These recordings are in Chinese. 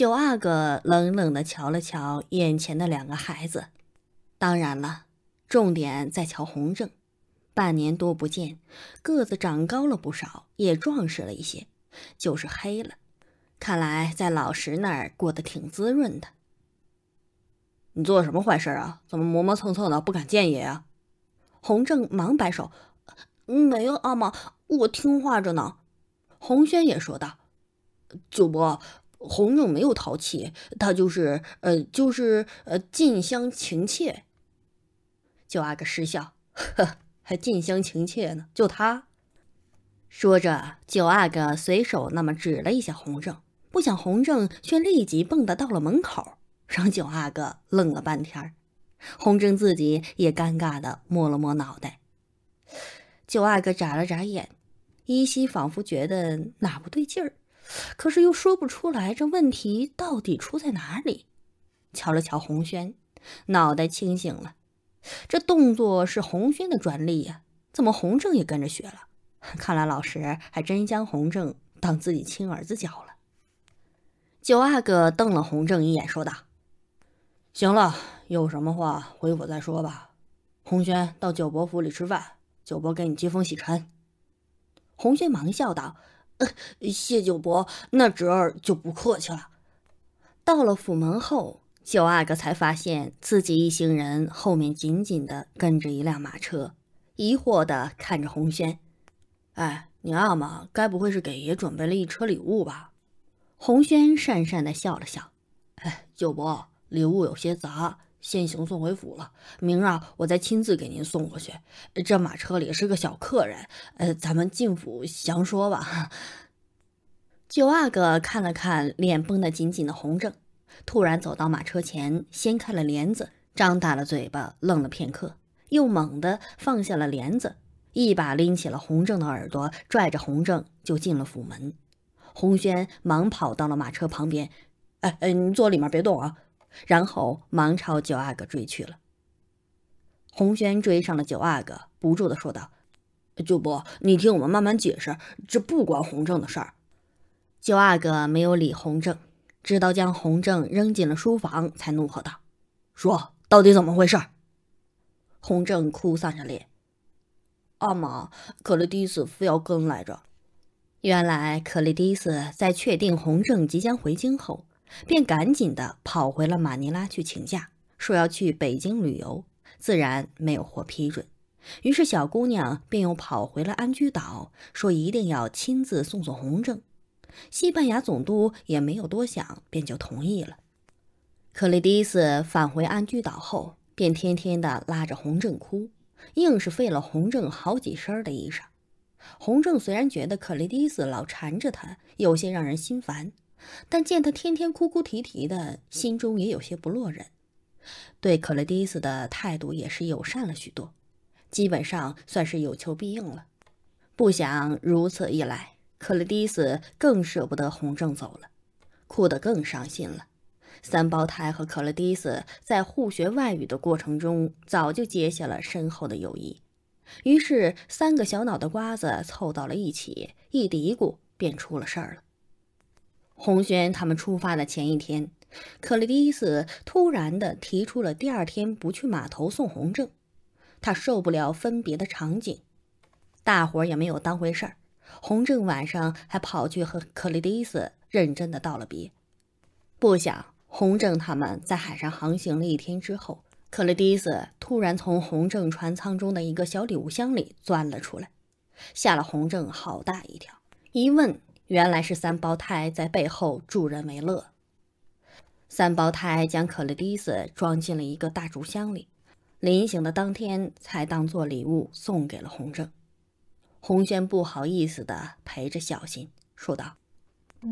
九阿哥冷冷地瞧了瞧眼前的两个孩子，当然了，重点在瞧洪正。半年多不见，个子长高了不少，也壮实了一些，就是黑了。看来在老石那儿过得挺滋润的。你做什么坏事啊？怎么磨磨蹭蹭的，不敢见爷啊？洪正忙摆手：“没有，阿玛，我听话着呢。”洪轩也说道：“祖伯。”红正没有淘气，他就是呃，就是呃，近乡情怯。九阿哥失笑，呵，还近乡情怯呢？就他说着，九阿哥随手那么指了一下红正，不想红正却立即蹦跶到了门口，让九阿哥愣了半天。红正自己也尴尬的摸了摸脑袋。九阿哥眨了眨眼，依稀仿佛觉得哪不对劲儿。可是又说不出来，这问题到底出在哪里？瞧了瞧红轩，脑袋清醒了。这动作是红轩的专利呀，怎么红正也跟着学了？看来老师还真将红正当自己亲儿子教了。九阿哥瞪了红正一眼，说道：“行了，有什么话回府再说吧。红轩到九伯府里吃饭，九伯给你接风洗尘。”红轩忙笑道。谢九伯，那侄儿就不客气了。到了府门后，九阿哥才发现自己一行人后面紧紧的跟着一辆马车，疑惑的看着红轩。哎，你阿玛该不会是给爷准备了一车礼物吧？红轩讪讪的笑了笑。哎，九伯，礼物有些杂。先行送回府了，明儿我再亲自给您送过去。这马车里是个小客人，呃，咱们进府详说吧。九阿哥看了看，脸绷得紧紧的，洪正突然走到马车前，掀开了帘子，张大了嘴巴，愣了片刻，又猛地放下了帘子，一把拎起了洪正的耳朵，拽着洪正就进了府门。洪轩忙跑到了马车旁边，哎哎，你坐里面别动啊。然后忙朝九阿哥追去了。洪轩追上了九阿哥，不住地说道：“九伯，你听我们慢慢解释，这不关洪正的事儿。”九阿哥没有理洪正，直到将洪正扔进了书房，才怒喝道：“说，到底怎么回事？”洪正哭丧着脸：“阿玛，克丽蒂斯非要跟来着。”原来克丽蒂斯在确定洪正即将回京后。便赶紧的跑回了马尼拉去请假，说要去北京旅游，自然没有获批准。于是小姑娘便又跑回了安居岛，说一定要亲自送送洪正。西班牙总督也没有多想，便就同意了。克雷迪斯返回安居岛后，便天天的拉着洪正哭，硬是费了洪正好几身的衣裳。洪正虽然觉得克雷迪斯老缠着他，有些让人心烦。但见他天天哭哭啼啼的，心中也有些不落忍，对克雷蒂斯的态度也是友善了许多，基本上算是有求必应了。不想如此一来，克雷蒂斯更舍不得洪正走了，哭得更伤心了。三胞胎和克雷蒂斯在互学外语的过程中，早就结下了深厚的友谊，于是三个小脑袋瓜子凑到了一起，一嘀咕便出了事儿了。洪轩他们出发的前一天，克雷蒂斯突然的提出了第二天不去码头送洪正，他受不了分别的场景，大伙儿也没有当回事儿。洪正晚上还跑去和克雷蒂斯认真的道了别，不想洪正他们在海上航行了一天之后，克雷蒂斯突然从洪正船舱中的一个小礼物箱里钻了出来，吓了洪正好大一跳。一问。原来是三胞胎在背后助人为乐。三胞胎将可利蒂斯装进了一个大竹箱里，临行的当天才当做礼物送给了洪正。洪轩不好意思的陪着小心说道：“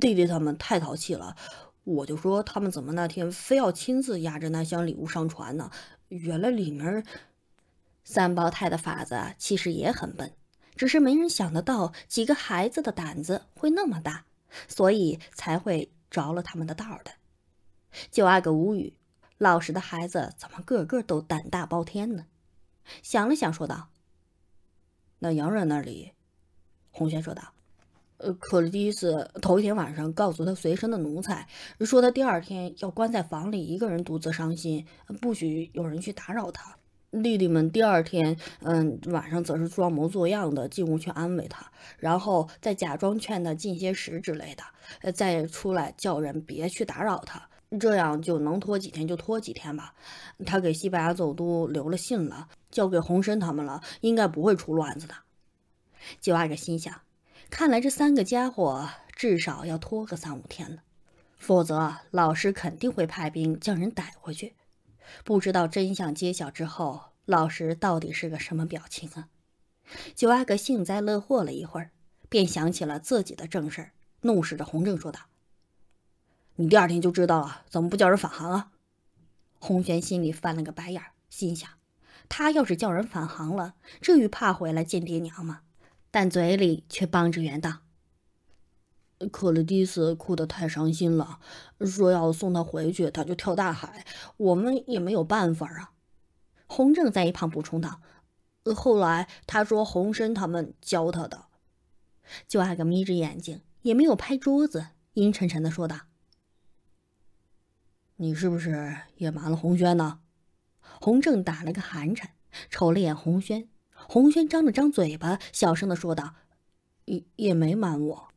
弟弟他们太淘气了，我就说他们怎么那天非要亲自压着那箱礼物上船呢？原来里面……”三胞胎的法子其实也很笨。只是没人想得到几个孩子的胆子会那么大，所以才会着了他们的道儿的。就阿哥无语，老实的孩子怎么个个都胆大包天呢？想了想，说道：“那洋人那里？”红轩说道：“呃，可是第一次头一天晚上，告诉他随身的奴才，说他第二天要关在房里，一个人独自伤心，不许有人去打扰他。”丽丽们第二天，嗯，晚上则是装模作样的进屋去安慰他，然后再假装劝他进些食之类的，再出来叫人别去打扰他，这样就能拖几天就拖几天吧。他给西班牙总督留了信了，交给洪深他们了，应该不会出乱子的。吉瓦尔心想，看来这三个家伙至少要拖个三五天了，否则老师肯定会派兵将人逮回去。不知道真相揭晓之后，老石到底是个什么表情啊？九阿哥幸灾乐祸了一会儿，便想起了自己的正事儿，怒视着洪正说道：“你第二天就知道了，怎么不叫人返航啊？”洪玄心里翻了个白眼，心想：他要是叫人返航了，至于怕回来见爹娘吗？但嘴里却帮着圆道。克雷蒂斯哭得太伤心了，说要送他回去，他就跳大海，我们也没有办法啊。洪正在一旁补充道：“后来他说洪深他们教他的。”就爱个眯着眼睛，也没有拍桌子，阴沉沉的说道：“你是不是也瞒了洪轩呢？”洪正打了个寒颤，瞅了眼洪轩，洪轩张了张嘴巴，小声的说道：“也也没瞒我。”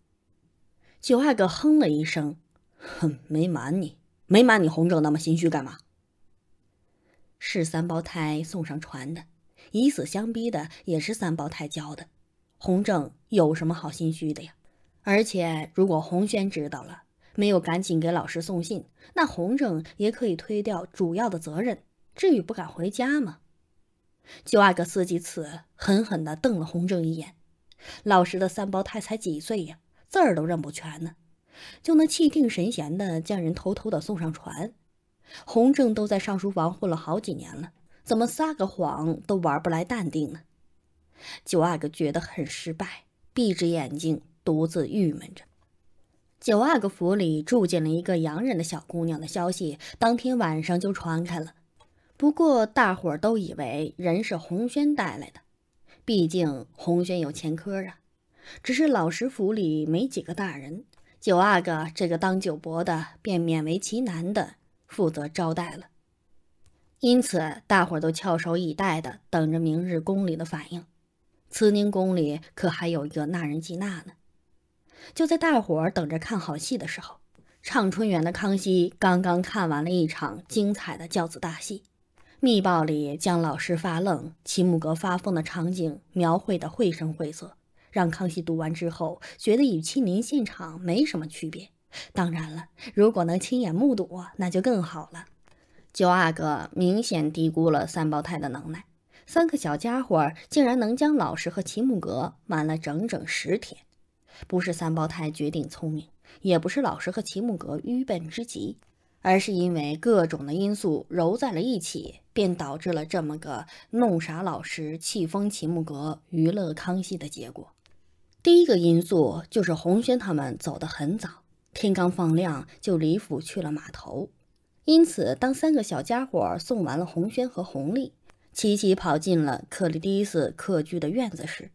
九阿哥哼了一声，哼，没瞒你，没瞒你。洪正那么心虚干嘛？是三胞胎送上船的，以死相逼的也是三胞胎教的，洪正有什么好心虚的呀？而且如果洪轩知道了没有赶紧给老师送信，那洪正也可以推掉主要的责任，至于不敢回家吗？九阿哥思及此，狠狠地瞪了洪正一眼。老师的三胞胎才几岁呀？字儿都认不全呢，就能气定神闲的将人偷偷的送上船。弘正都在上书房混了好几年了，怎么撒个谎都玩不来淡定呢？九阿哥觉得很失败，闭着眼睛独自郁闷着。九阿哥府里住进了一个洋人的小姑娘的消息，当天晚上就传开了。不过大伙儿都以为人是洪轩带来的，毕竟洪轩有前科啊。只是老十府里没几个大人，九阿哥这个当九伯的便勉为其难的负责招待了，因此大伙都翘首以待的等着明日宫里的反应。慈宁宫里可还有一个纳人吉纳呢。就在大伙等着看好戏的时候，畅春园的康熙刚刚看完了一场精彩的教子大戏，密报里将老师发愣、齐木格发疯的场景描绘得绘声绘色。让康熙读完之后，觉得与亲临现场没什么区别。当然了，如果能亲眼目睹那就更好了。九阿哥明显低估了三胞胎的能耐，三个小家伙竟然能将老师和齐木格瞒了整整十天。不是三胞胎绝顶聪明，也不是老师和齐木格愚笨之极，而是因为各种的因素揉在了一起，便导致了这么个弄傻老师、气疯齐木格、娱乐康熙的结果。第一个因素就是红轩他们走得很早，天刚放亮就离府去了码头。因此，当三个小家伙送完了红轩和红丽，齐齐跑进了克雷迪斯客居的院子时，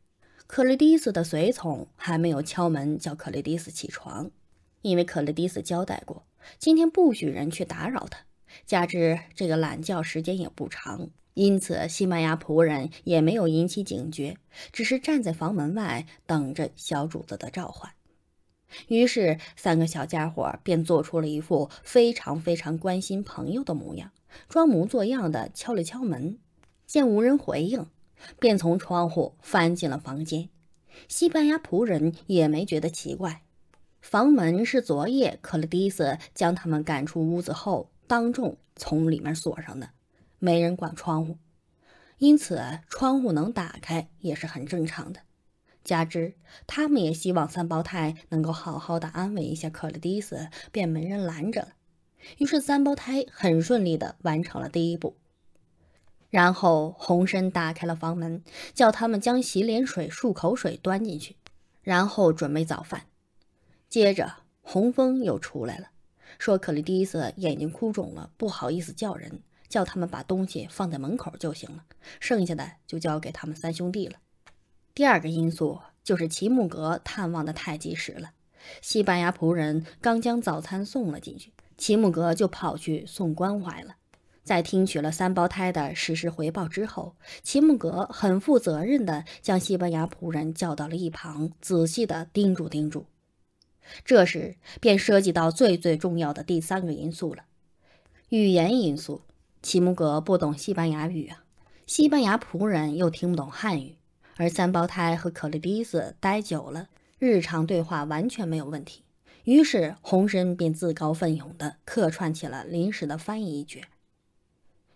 克雷迪斯的随从还没有敲门叫克雷迪斯起床，因为克雷迪斯交代过，今天不许人去打扰他。加之这个懒觉时间也不长。因此，西班牙仆人也没有引起警觉，只是站在房门外等着小主子的召唤。于是，三个小家伙便做出了一副非常非常关心朋友的模样，装模作样的敲了敲门。见无人回应，便从窗户翻进了房间。西班牙仆人也没觉得奇怪，房门是昨夜克洛蒂斯将他们赶出屋子后，当众从里面锁上的。没人管窗户，因此窗户能打开也是很正常的。加之他们也希望三胞胎能够好好的安慰一下克里迪斯，便没人拦着了。于是三胞胎很顺利的完成了第一步。然后红参打开了房门，叫他们将洗脸水、漱口水端进去，然后准备早饭。接着红峰又出来了，说克里迪斯眼睛哭肿了，不好意思叫人。叫他们把东西放在门口就行了，剩下的就交给他们三兄弟了。第二个因素就是齐木格探望的太及时了。西班牙仆人刚将早餐送了进去，齐木格就跑去送关怀了。在听取了三胞胎的实时回报之后，齐木格很负责任地将西班牙仆人叫到了一旁，仔细地叮嘱叮嘱。这时便涉及到最最重要的第三个因素了——语言因素。齐木格不懂西班牙语啊，西班牙仆人又听不懂汉语，而三胞胎和可丽蒂斯待久了，日常对话完全没有问题。于是红身便自告奋勇地客串起了临时的翻译一角。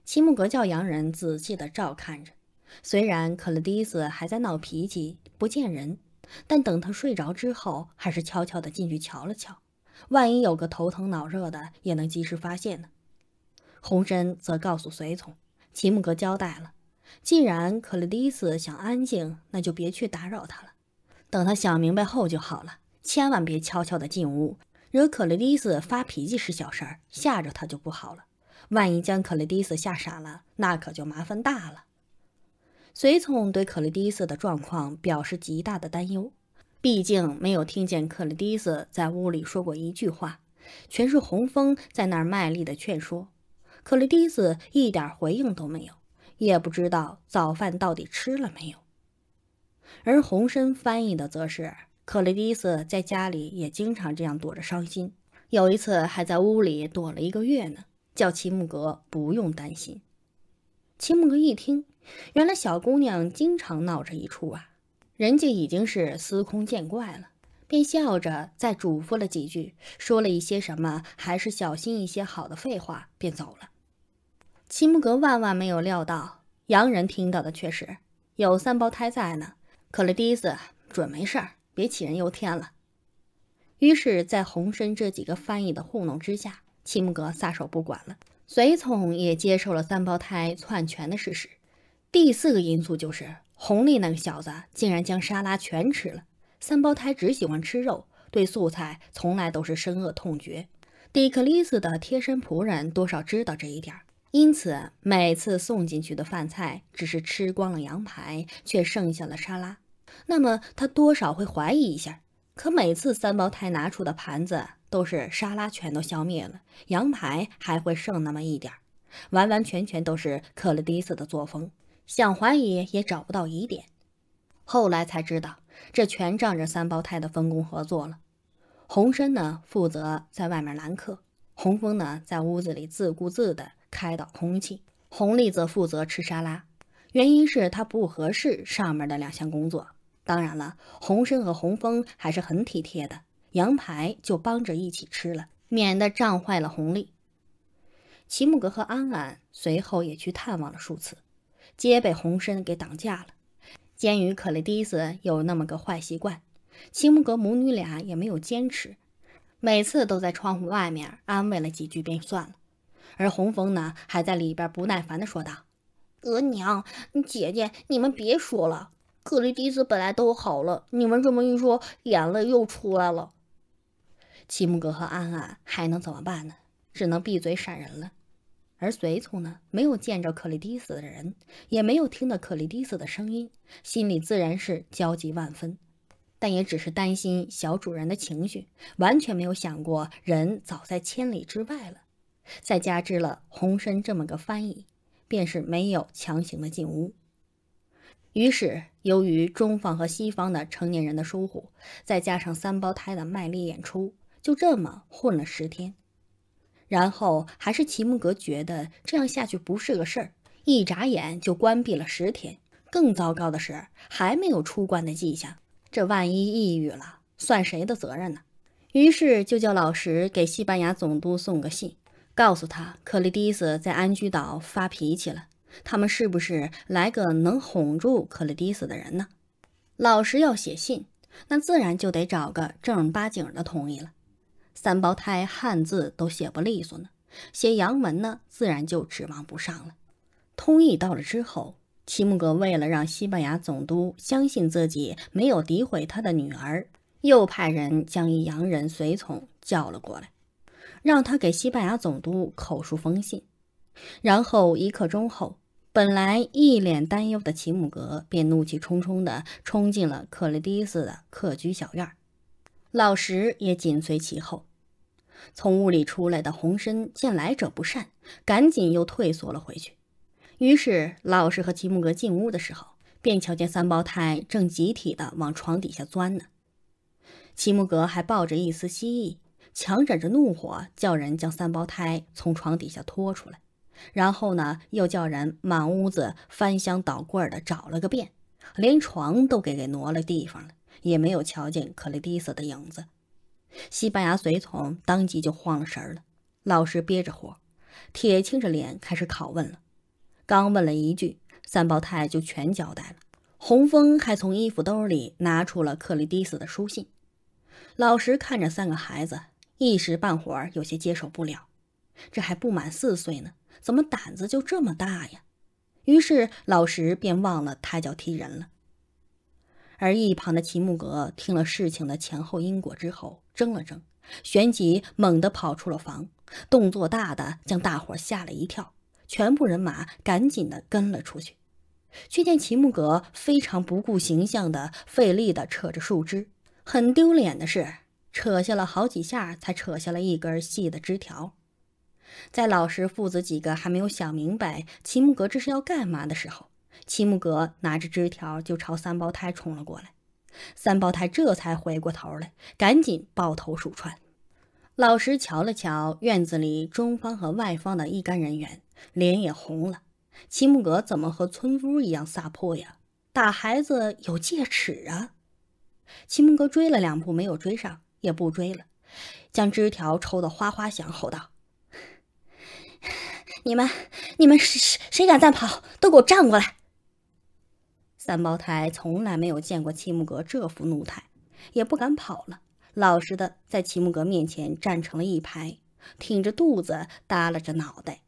齐木格叫洋人仔细地照看着，虽然可丽蒂斯还在闹脾气不见人，但等他睡着之后，还是悄悄地进去瞧了瞧，万一有个头疼脑热的，也能及时发现呢。红深则告诉随从：“齐姆格交代了，既然克乐迪斯想安静，那就别去打扰他了。等他想明白后就好了。千万别悄悄的进屋，惹克乐迪斯发脾气是小事儿，吓着他就不好了。万一将克乐迪斯吓傻了，那可就麻烦大了。”随从对克乐迪斯的状况表示极大的担忧，毕竟没有听见克雷迪斯在屋里说过一句话，全是洪峰在那儿卖力的劝说。克雷迪斯一点回应都没有，也不知道早饭到底吃了没有。而洪深翻译的则是，克雷迪斯在家里也经常这样躲着伤心，有一次还在屋里躲了一个月呢。叫齐木格不用担心。齐木格一听，原来小姑娘经常闹这一出啊，人家已经是司空见惯了。便笑着再嘱咐了几句，说了一些什么还是小心一些好的废话，便走了。齐木格万万没有料到，洋人听到的却是有三胞胎在呢，可了第一次准没事儿，别杞人忧天了。于是，在洪深这几个翻译的糊弄之下，齐木格撒手不管了，随从也接受了三胞胎篡权的事实。第四个因素就是，红丽那个小子竟然将沙拉全吃了。三胞胎只喜欢吃肉，对素菜从来都是深恶痛绝。克利斯的贴身仆人多少知道这一点，因此每次送进去的饭菜只是吃光了羊排，却剩下了沙拉。那么他多少会怀疑一下，可每次三胞胎拿出的盘子都是沙拉全都消灭了，羊排还会剩那么一点，完完全全都是克迪斯的作风，想怀疑也找不到疑点。后来才知道。这全仗着三胞胎的分工合作了。洪深呢，负责在外面拦客；洪峰呢，在屋子里自顾自的开导空气；洪丽则负责吃沙拉，原因是他不合适上面的两项工作。当然了，洪深和洪峰还是很体贴的，羊排就帮着一起吃了，免得胀坏了洪丽。齐木格和安安随后也去探望了数次，皆被洪深给挡架了。鉴于克雷蒂斯有那么个坏习惯，齐木格母女俩也没有坚持，每次都在窗户外面安慰了几句便算了。而红枫呢，还在里边不耐烦地说道：“额娘，姐姐，你们别说了，克雷蒂斯本来都好了，你们这么一说，眼泪又出来了。”齐木格和安安还能怎么办呢？只能闭嘴闪人了。而随从呢，没有见着克里蒂斯的人，也没有听到克里蒂斯的声音，心里自然是焦急万分，但也只是担心小主人的情绪，完全没有想过人早在千里之外了。再加之了红深这么个翻译，便是没有强行的进屋。于是，由于中方和西方的成年人的疏忽，再加上三胞胎的卖力演出，就这么混了十天。然后还是齐木格觉得这样下去不是个事儿，一眨眼就关闭了十天。更糟糕的是，还没有出关的迹象。这万一抑郁了，算谁的责任呢？于是就叫老石给西班牙总督送个信，告诉他克利蒂斯在安居岛发脾气了。他们是不是来个能哄住克利蒂斯的人呢？老石要写信，那自然就得找个正儿八经的同意了。三胞胎汉字都写不利索呢，写洋文呢，自然就指望不上了。通译到了之后，齐木格为了让西班牙总督相信自己没有诋毁他的女儿，又派人将一洋人随从叫了过来，让他给西班牙总督口述封信。然后一刻钟后，本来一脸担忧的齐木格便怒气冲冲地冲进了克雷迪斯的客居小院，老石也紧随其后。从屋里出来的洪深见来者不善，赶紧又退缩了回去。于是老师和齐木格进屋的时候，便瞧见三胞胎正集体的往床底下钻呢。齐木格还抱着一丝希冀，强忍着怒火，叫人将三胞胎从床底下拖出来。然后呢，又叫人满屋子翻箱倒柜的找了个遍，连床都给给挪了地方了，也没有瞧见克雷蒂斯的影子。西班牙随从当即就慌了神了。老石憋着火，铁青着脸开始拷问了。刚问了一句，三胞胎就全交代了。洪峰还从衣服兜里拿出了克里蒂斯的书信。老石看着三个孩子，一时半会儿有些接受不了。这还不满四岁呢，怎么胆子就这么大呀？于是老石便忘了抬脚踢人了。而一旁的齐木格听了事情的前后因果之后，怔了怔，旋即猛地跑出了房，动作大的将大伙吓了一跳。全部人马赶紧的跟了出去，却见齐木格非常不顾形象的费力的扯着树枝，很丢脸的是，扯下了好几下才扯下了一根细的枝条。在老师父子几个还没有想明白齐木格这是要干嘛的时候。齐木格拿着枝条就朝三胞胎冲了过来，三胞胎这才回过头来，赶紧抱头鼠窜。老石瞧了瞧院子里中方和外方的一干人员，脸也红了。齐木格怎么和村夫一样撒泼呀？打孩子有戒尺啊！齐木格追了两步没有追上，也不追了，将枝条抽得哗哗响，吼道：“ 你们，你们谁谁敢再跑，都给我站过来！”三胞胎从来没有见过齐木格这副怒态，也不敢跑了，老实的在齐木格面前站成了一排，挺着肚子，耷拉着脑袋。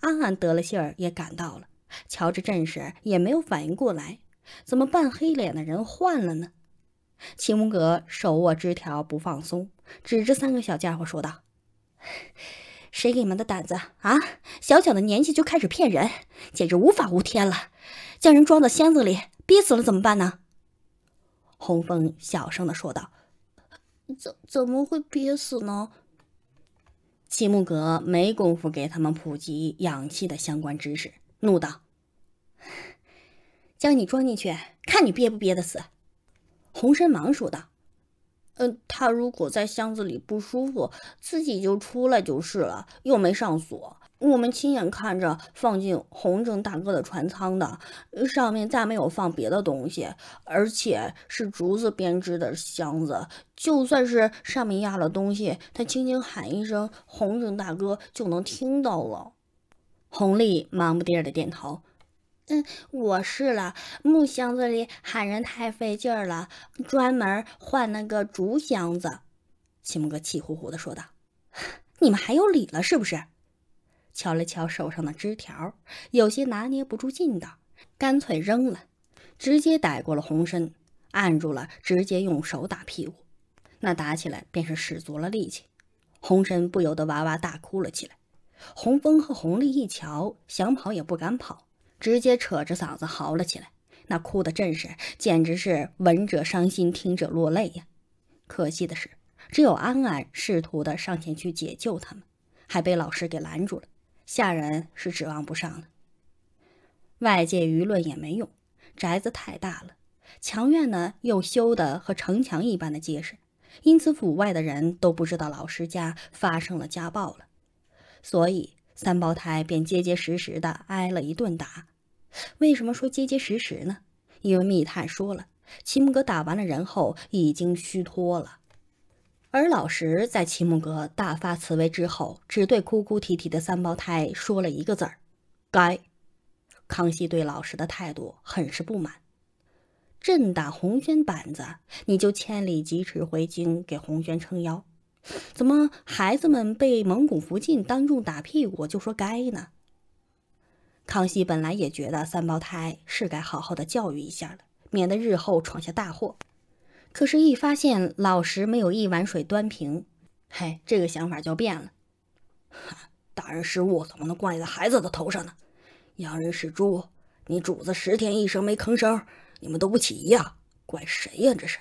安安得了信儿也赶到了，瞧着阵势也没有反应过来，怎么半黑脸的人换了呢？齐木格手握枝条不放松，指着三个小家伙说道：“谁给你们的胆子啊？小小的年纪就开始骗人，简直无法无天了！”将人装到箱子里，憋死了怎么办呢？红枫小声的说道：“怎怎么会憋死呢？”齐木格没工夫给他们普及氧气的相关知识，怒道：“将你装进去，看你憋不憋得死！”红参忙说道：“嗯，他如果在箱子里不舒服，自己就出来就是了，又没上锁。”我们亲眼看着放进洪正大哥的船舱的，上面再没有放别的东西，而且是竹子编织的箱子。就算是上面压了东西，他轻轻喊一声，洪正大哥就能听到了。洪丽忙不迭的点头：“嗯，我试了，木箱子里喊人太费劲儿了，专门换那个竹箱子。”秦牧哥气呼呼的说道：“你们还有理了是不是？”瞧了瞧手上的枝条，有些拿捏不住劲道，干脆扔了，直接逮过了红参，按住了，直接用手打屁股。那打起来便是使足了力气，红参不由得哇哇大哭了起来。红峰和红丽一瞧，想跑也不敢跑，直接扯着嗓子嚎了起来。那哭的阵势，简直是闻者伤心，听者落泪呀。可惜的是，只有安安试图的上前去解救他们，还被老师给拦住了。下人是指望不上的，外界舆论也没用，宅子太大了，墙院呢又修的和城墙一般的结实，因此府外的人都不知道老石家发生了家暴了，所以三胞胎便结结实实的挨了一顿打。为什么说结结实实呢？因为密探说了，秦木格打完了人后已经虚脱了。而老石在齐木格大发慈悲之后，只对哭哭啼啼的三胞胎说了一个字儿：“该。”康熙对老石的态度很是不满：“朕打红轩板子，你就千里疾驰回京给红轩撑腰，怎么孩子们被蒙古福晋当众打屁股就说该呢？”康熙本来也觉得三胞胎是该好好的教育一下了，免得日后闯下大祸。可是，一发现老实没有一碗水端平，嘿，这个想法就变了。大人失误，怎么能怪在孩子的头上呢？洋人是猪，你主子十天一声没吭声，你们都不起疑啊？怪谁呀？这是。